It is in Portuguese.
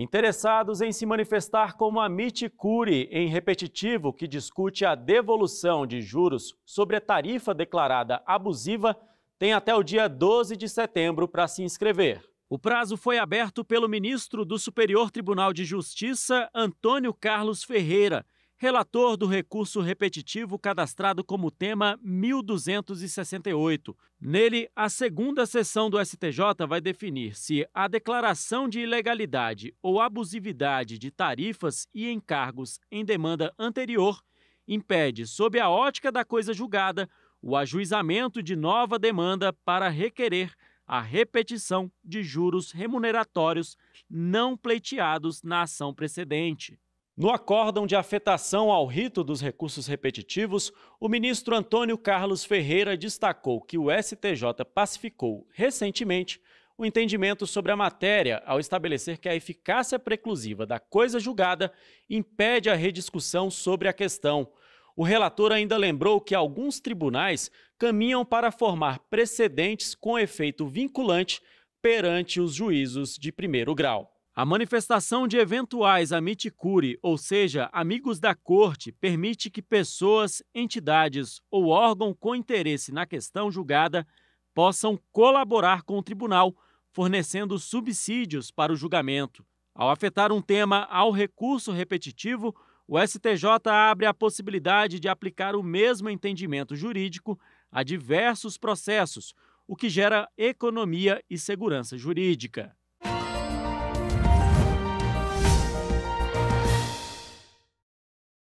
Interessados em se manifestar como a Miticuri em repetitivo que discute a devolução de juros sobre a tarifa declarada abusiva, têm até o dia 12 de setembro para se inscrever. O prazo foi aberto pelo ministro do Superior Tribunal de Justiça, Antônio Carlos Ferreira, relator do recurso repetitivo cadastrado como tema 1268. Nele, a segunda sessão do STJ vai definir se a declaração de ilegalidade ou abusividade de tarifas e encargos em demanda anterior impede, sob a ótica da coisa julgada, o ajuizamento de nova demanda para requerer a repetição de juros remuneratórios não pleiteados na ação precedente. No acórdão de afetação ao rito dos recursos repetitivos, o ministro Antônio Carlos Ferreira destacou que o STJ pacificou recentemente o entendimento sobre a matéria ao estabelecer que a eficácia preclusiva da coisa julgada impede a rediscussão sobre a questão. O relator ainda lembrou que alguns tribunais caminham para formar precedentes com efeito vinculante perante os juízos de primeiro grau. A manifestação de eventuais amiticuri, ou seja, amigos da corte, permite que pessoas, entidades ou órgão com interesse na questão julgada possam colaborar com o tribunal, fornecendo subsídios para o julgamento. Ao afetar um tema ao recurso repetitivo, o STJ abre a possibilidade de aplicar o mesmo entendimento jurídico a diversos processos, o que gera economia e segurança jurídica.